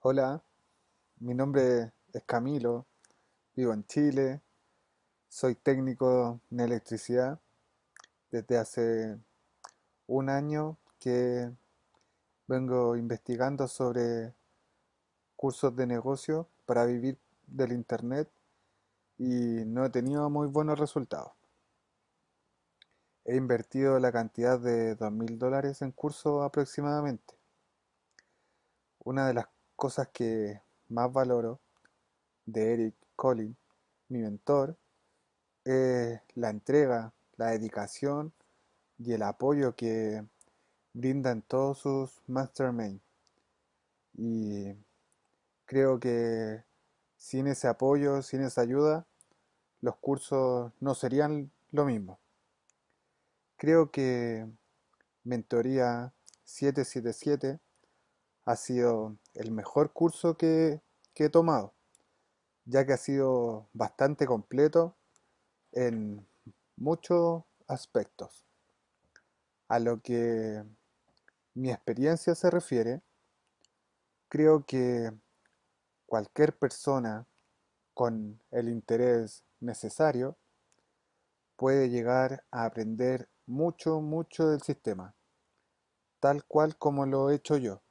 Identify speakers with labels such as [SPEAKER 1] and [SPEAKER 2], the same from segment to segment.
[SPEAKER 1] Hola, mi nombre es Camilo, vivo en Chile, soy técnico en electricidad desde hace un año que vengo investigando sobre cursos de negocio para vivir del Internet y no he tenido muy buenos resultados. He invertido la cantidad de $2,000 dólares en cursos aproximadamente. Una de las cosas que más valoro de Eric Collin, mi mentor, es la entrega, la dedicación y el apoyo que brindan todos sus masterminds. Y creo que sin ese apoyo, sin esa ayuda, los cursos no serían lo mismo. Creo que Mentoría 777 ha sido el mejor curso que, he tomado, ya que ha sido bastante completo en muchos aspectos. A lo que mi experiencia se refiere, creo que cualquier persona con el interés necesario puede llegar a aprender mucho, mucho del sistema, tal cual como lo he hecho yo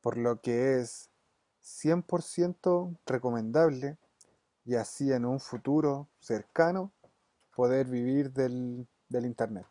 [SPEAKER 1] por lo que es 100% recomendable y así en un futuro cercano poder vivir del, del Internet.